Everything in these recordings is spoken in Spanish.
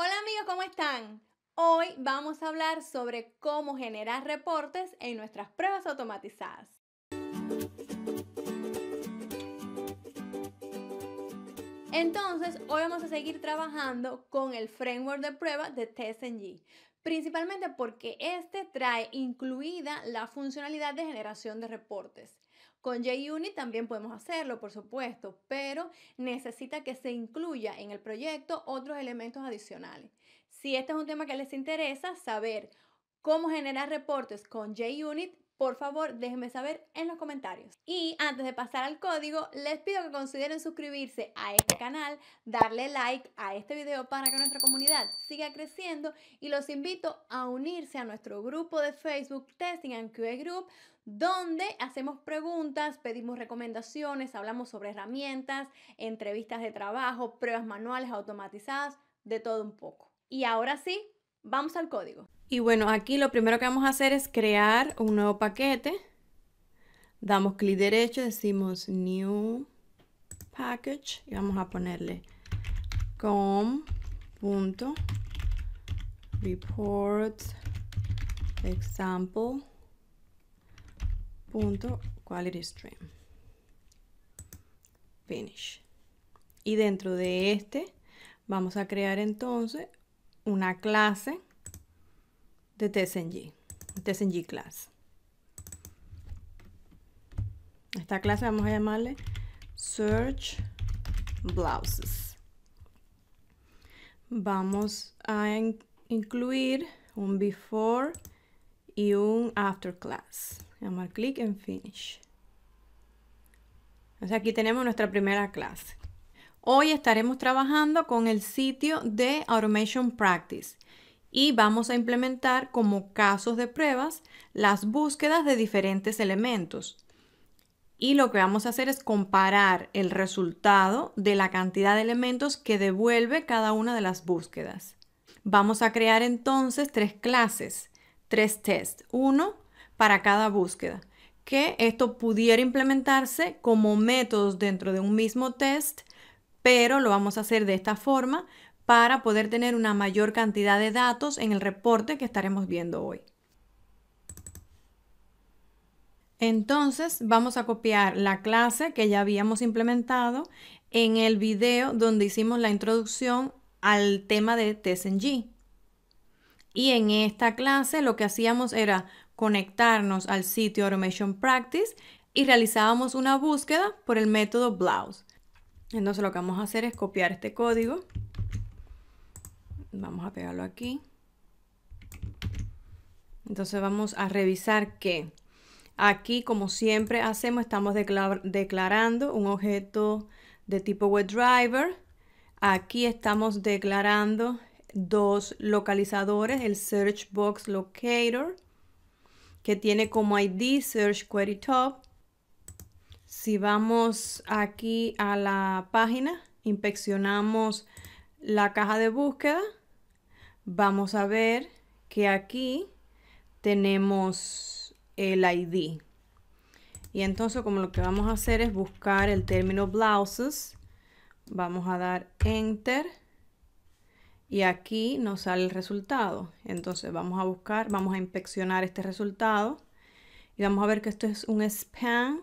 Hola amigos, ¿cómo están? Hoy vamos a hablar sobre cómo generar reportes en nuestras pruebas automatizadas. Entonces, hoy vamos a seguir trabajando con el framework de prueba de TestNG, principalmente porque este trae incluida la funcionalidad de generación de reportes. Con JUnit también podemos hacerlo, por supuesto, pero necesita que se incluya en el proyecto otros elementos adicionales. Si este es un tema que les interesa, saber cómo generar reportes con JUnit, por favor, déjenme saber en los comentarios. Y antes de pasar al código, les pido que consideren suscribirse a este canal, darle like a este video para que nuestra comunidad siga creciendo y los invito a unirse a nuestro grupo de Facebook Testing and QA Group, donde hacemos preguntas, pedimos recomendaciones, hablamos sobre herramientas, entrevistas de trabajo, pruebas manuales automatizadas, de todo un poco. Y ahora sí, vamos al código. Y bueno, aquí lo primero que vamos a hacer es crear un nuevo paquete. Damos clic derecho, decimos New Package y vamos a ponerle com.reportexample punto quality stream finish y dentro de este vamos a crear entonces una clase de TSNG, TSNG class. Esta clase vamos a llamarle search blouses. Vamos a incluir un before y un after class. Vamos a clic en finish. aquí tenemos nuestra primera clase. Hoy estaremos trabajando con el sitio de Automation Practice y vamos a implementar como casos de pruebas las búsquedas de diferentes elementos. Y lo que vamos a hacer es comparar el resultado de la cantidad de elementos que devuelve cada una de las búsquedas. Vamos a crear entonces tres clases tres tests, uno para cada búsqueda, que esto pudiera implementarse como métodos dentro de un mismo test, pero lo vamos a hacer de esta forma para poder tener una mayor cantidad de datos en el reporte que estaremos viendo hoy. Entonces vamos a copiar la clase que ya habíamos implementado en el video donde hicimos la introducción al tema de TSNG. Y en esta clase lo que hacíamos era conectarnos al sitio Automation Practice y realizábamos una búsqueda por el método Blouse. Entonces lo que vamos a hacer es copiar este código. Vamos a pegarlo aquí. Entonces vamos a revisar que aquí, como siempre hacemos, estamos declarando un objeto de tipo WebDriver. Aquí estamos declarando dos localizadores, el Search Box Locator, que tiene como ID Search Query Top. Si vamos aquí a la página, inspeccionamos la caja de búsqueda, vamos a ver que aquí tenemos el ID. Y entonces como lo que vamos a hacer es buscar el término blouses, vamos a dar enter y aquí nos sale el resultado. Entonces vamos a buscar, vamos a inspeccionar este resultado y vamos a ver que esto es un span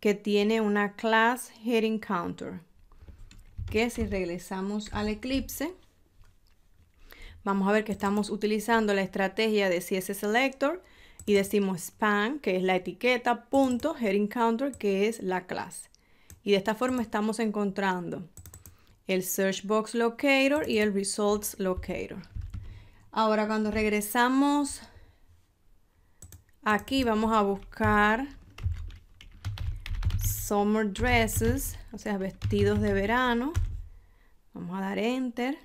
que tiene una class heading counter. Que si regresamos al eclipse, vamos a ver que estamos utilizando la estrategia de CSS Selector y decimos span, que es la etiqueta, punto, heading counter, que es la clase. Y de esta forma estamos encontrando el Search Box Locator y el Results Locator. Ahora cuando regresamos aquí vamos a buscar Summer Dresses, o sea, vestidos de verano. Vamos a dar Enter.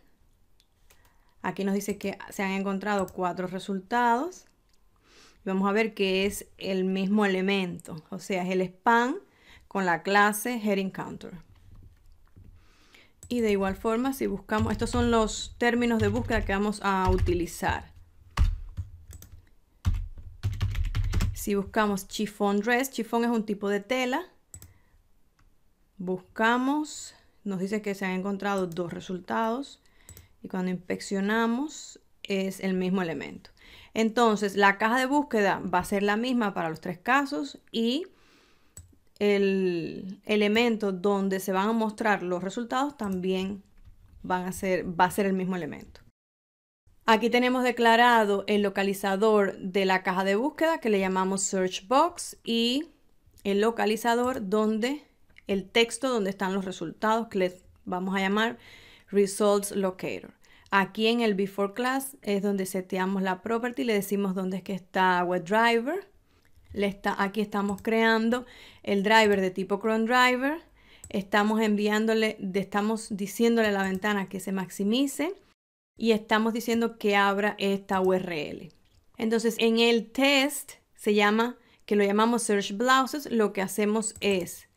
Aquí nos dice que se han encontrado cuatro resultados. Vamos a ver que es el mismo elemento, o sea, es el span con la clase Heading Counter. Y de igual forma, si buscamos, estos son los términos de búsqueda que vamos a utilizar. Si buscamos chiffon dress, chiffon es un tipo de tela. Buscamos, nos dice que se han encontrado dos resultados. Y cuando inspeccionamos, es el mismo elemento. Entonces, la caja de búsqueda va a ser la misma para los tres casos y el elemento donde se van a mostrar los resultados también va a ser el mismo elemento. Aquí tenemos declarado el localizador de la caja de búsqueda que le llamamos search box y el localizador donde el texto donde están los resultados que les vamos a llamar results locator. Aquí en el before class es donde seteamos la property, le decimos dónde es que está WebDriver aquí estamos creando el driver de tipo cron driver. Estamos enviándole, estamos diciéndole a la ventana que se maximice y estamos diciendo que abra esta URL. Entonces, en el test se llama, que lo llamamos search blouses, lo que hacemos es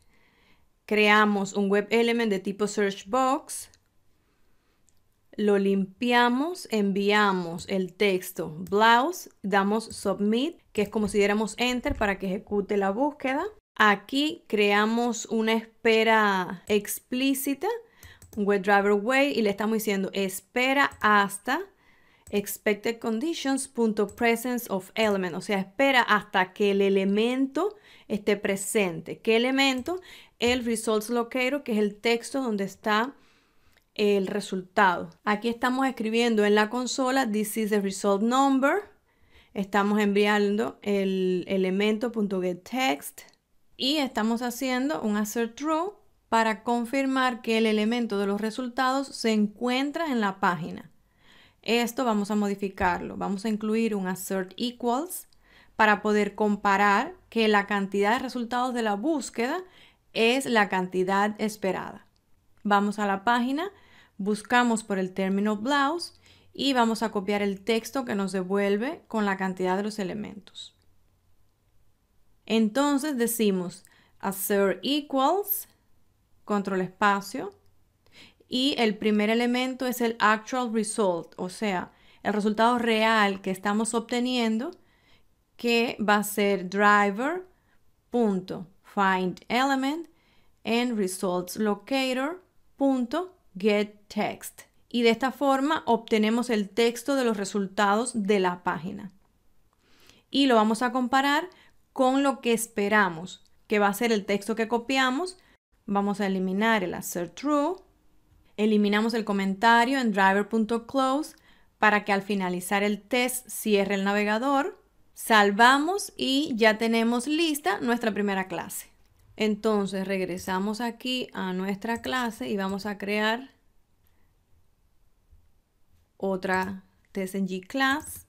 creamos un web element de tipo search box lo limpiamos, enviamos el texto blouse, damos submit, que es como si diéramos enter para que ejecute la búsqueda. Aquí creamos una espera explícita, un driver way, y le estamos diciendo espera hasta expected conditions presence of element, o sea, espera hasta que el elemento esté presente. ¿Qué elemento? El results locator, que es el texto donde está el resultado. Aquí estamos escribiendo en la consola, this is the result number. Estamos enviando el elemento .getText y estamos haciendo un assert true para confirmar que el elemento de los resultados se encuentra en la página. Esto vamos a modificarlo. Vamos a incluir un assert equals para poder comparar que la cantidad de resultados de la búsqueda es la cantidad esperada. Vamos a la página buscamos por el término blouse y vamos a copiar el texto que nos devuelve con la cantidad de los elementos. Entonces decimos assert equals, control espacio, y el primer elemento es el actual result, o sea, el resultado real que estamos obteniendo, que va a ser driver.findElement .find results get text y de esta forma obtenemos el texto de los resultados de la página. Y lo vamos a comparar con lo que esperamos, que va a ser el texto que copiamos. Vamos a eliminar el assert true. Eliminamos el comentario en driver.close para que al finalizar el test cierre el navegador. Salvamos y ya tenemos lista nuestra primera clase. Entonces regresamos aquí a nuestra clase y vamos a crear otra TSG class.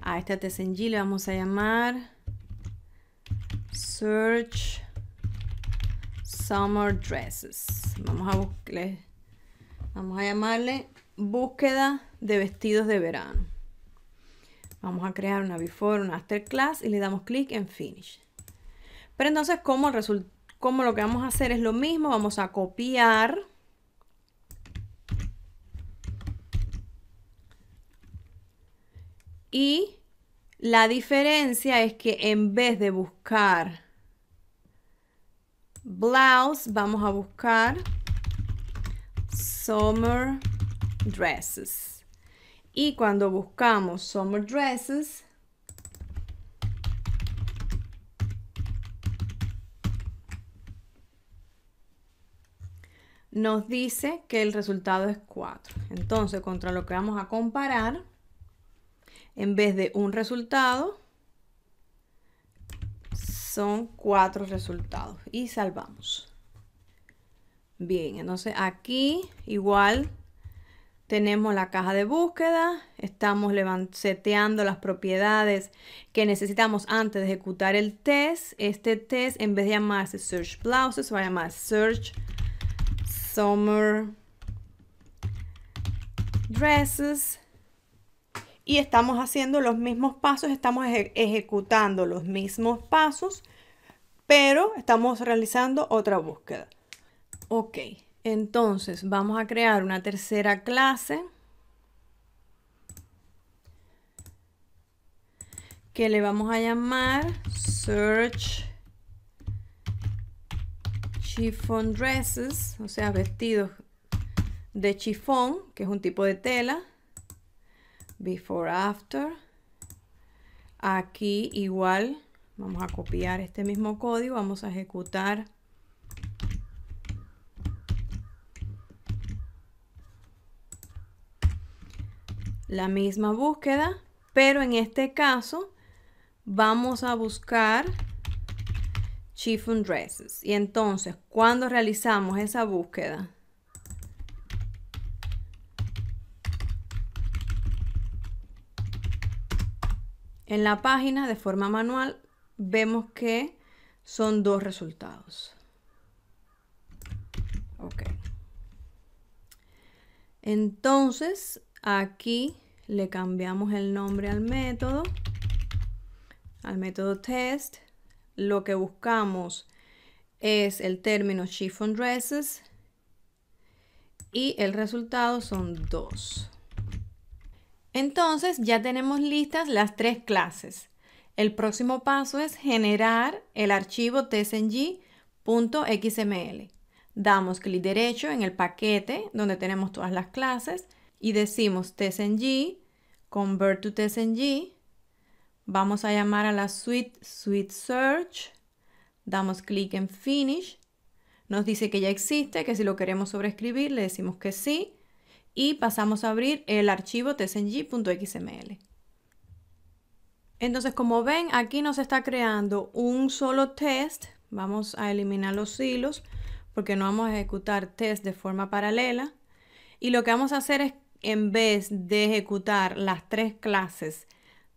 A esta TSG le vamos a llamar Search Summer Dresses. Vamos a, vamos a llamarle búsqueda de vestidos de verano. Vamos a crear una before, una after class y le damos clic en finish. Pero entonces, ¿cómo, lo que vamos a hacer es lo mismo? Vamos a copiar. Y la diferencia es que en vez de buscar blouse, vamos a buscar summer dresses. Y cuando buscamos summer dresses, nos dice que el resultado es 4. Entonces, contra lo que vamos a comparar, en vez de un resultado, son cuatro resultados y salvamos. Bien, entonces aquí igual tenemos la caja de búsqueda, estamos seteando las propiedades que necesitamos antes de ejecutar el test. Este test en vez de llamarse Search Blouses, se va a llamar Search summer dresses. Y estamos haciendo los mismos pasos, estamos ejecutando los mismos pasos, pero estamos realizando otra búsqueda. Ok, entonces vamos a crear una tercera clase. que le vamos a llamar search chiffon dresses, o sea, vestidos de chifón, que es un tipo de tela. Before, after. Aquí igual, vamos a copiar este mismo código, vamos a ejecutar la misma búsqueda, pero en este caso vamos a buscar chiffon dresses. Y entonces, cuando realizamos esa búsqueda, en la página de forma manual, vemos que son dos resultados. Ok. Entonces, aquí le cambiamos el nombre al método, al método test lo que buscamos es el término chiffon dresses y el resultado son dos. Entonces ya tenemos listas las tres clases. El próximo paso es generar el archivo tsng.xml. Damos clic derecho en el paquete donde tenemos todas las clases y decimos tsng, convert to tsng Vamos a llamar a la suite Suite Search. Damos clic en Finish. Nos dice que ya existe, que si lo queremos sobreescribir le decimos que sí. Y pasamos a abrir el archivo tsng.xml. Entonces, como ven, aquí nos está creando un solo test. Vamos a eliminar los hilos porque no vamos a ejecutar test de forma paralela. Y lo que vamos a hacer es, en vez de ejecutar las tres clases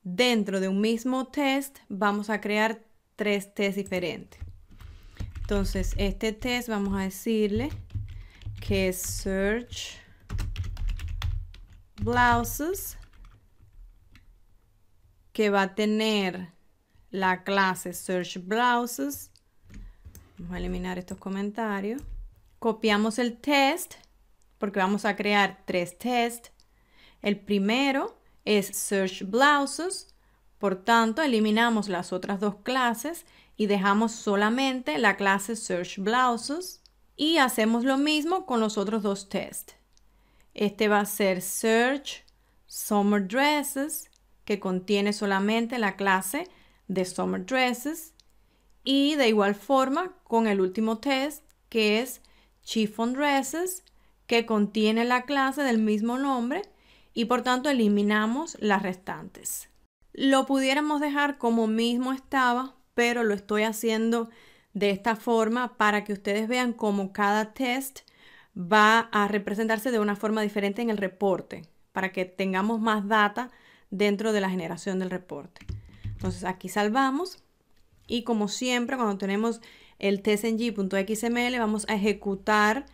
dentro de un mismo test vamos a crear tres test diferentes. Entonces, este test vamos a decirle que es search blouses que va a tener la clase search blouses. Vamos a eliminar estos comentarios. Copiamos el test porque vamos a crear tres tests. El primero es search blouses. Por tanto, eliminamos las otras dos clases y dejamos solamente la clase search blouses. Y hacemos lo mismo con los otros dos tests. Este va a ser search summer dresses, que contiene solamente la clase de summer dresses. Y de igual forma con el último test, que es chiffon dresses, que contiene la clase del mismo nombre y por tanto eliminamos las restantes. Lo pudiéramos dejar como mismo estaba, pero lo estoy haciendo de esta forma para que ustedes vean cómo cada test va a representarse de una forma diferente en el reporte, para que tengamos más data dentro de la generación del reporte. Entonces aquí salvamos y como siempre cuando tenemos el testng.xml vamos a ejecutar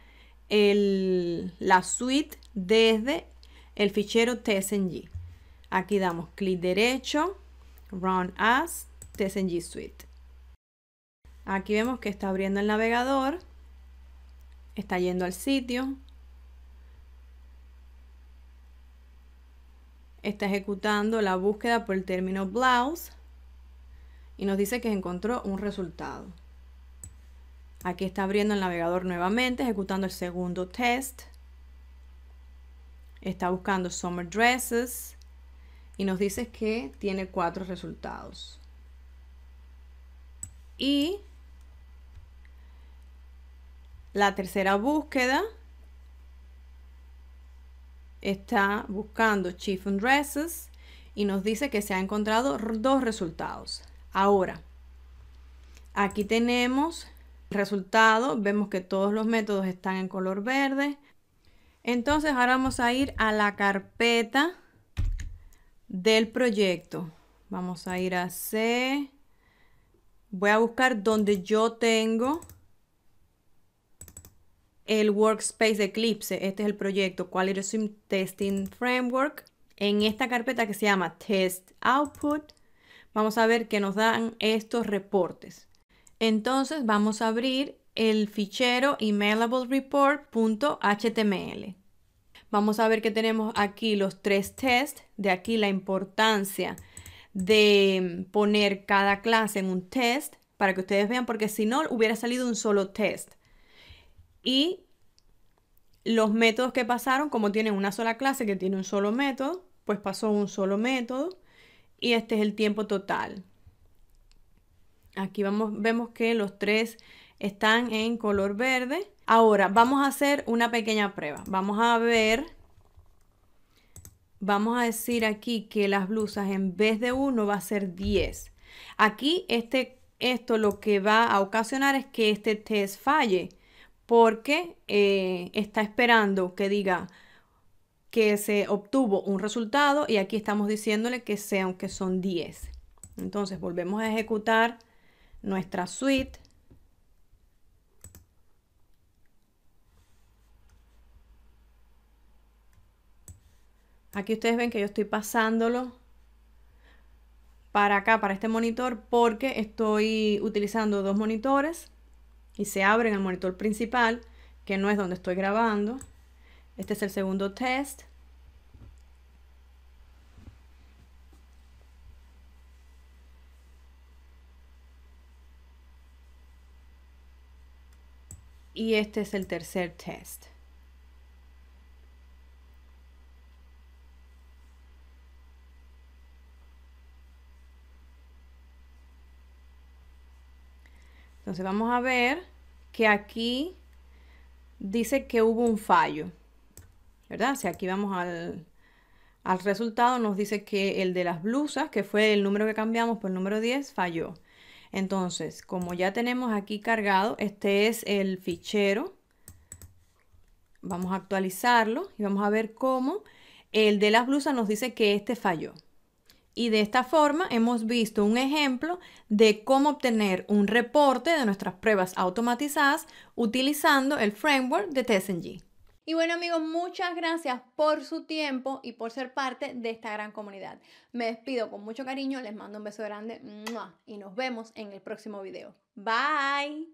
la suite desde el fichero TSNG. Aquí damos clic derecho, Run As, TSNG Suite. Aquí vemos que está abriendo el navegador, está yendo al sitio, está ejecutando la búsqueda por el término blouse y nos dice que encontró un resultado. Aquí está abriendo el navegador nuevamente, ejecutando el segundo test está buscando Summer Dresses y nos dice que tiene cuatro resultados. Y la tercera búsqueda está buscando Chiffon Dresses y nos dice que se ha encontrado dos resultados. Ahora, aquí tenemos resultado, vemos que todos los métodos están en color verde, entonces ahora vamos a ir a la carpeta del proyecto. Vamos a ir a C. Voy a buscar donde yo tengo el workspace Eclipse. Este es el proyecto Quality Testing Framework. En esta carpeta que se llama Test Output, vamos a ver que nos dan estos reportes. Entonces vamos a abrir el fichero emailableReport.html. Vamos a ver que tenemos aquí los tres tests, de aquí la importancia de poner cada clase en un test para que ustedes vean, porque si no hubiera salido un solo test. Y los métodos que pasaron, como tienen una sola clase que tiene un solo método, pues pasó un solo método y este es el tiempo total. Aquí vamos, vemos que los tres están en color verde. Ahora vamos a hacer una pequeña prueba. Vamos a ver, vamos a decir aquí que las blusas en vez de 1 va a ser 10. Aquí este, esto lo que va a ocasionar es que este test falle porque eh, está esperando que diga que se obtuvo un resultado y aquí estamos diciéndole que sea aunque son 10. Entonces volvemos a ejecutar nuestra suite Aquí ustedes ven que yo estoy pasándolo para acá, para este monitor, porque estoy utilizando dos monitores y se abre en el monitor principal, que no es donde estoy grabando. Este es el segundo test. Y este es el tercer test. Entonces vamos a ver que aquí dice que hubo un fallo, ¿verdad? Si aquí vamos al, al resultado, nos dice que el de las blusas, que fue el número que cambiamos por el número 10, falló. Entonces, como ya tenemos aquí cargado, este es el fichero. Vamos a actualizarlo y vamos a ver cómo el de las blusas nos dice que este falló. Y de esta forma hemos visto un ejemplo de cómo obtener un reporte de nuestras pruebas automatizadas utilizando el framework de TSNG. Y bueno amigos, muchas gracias por su tiempo y por ser parte de esta gran comunidad. Me despido con mucho cariño, les mando un beso grande y nos vemos en el próximo video. Bye.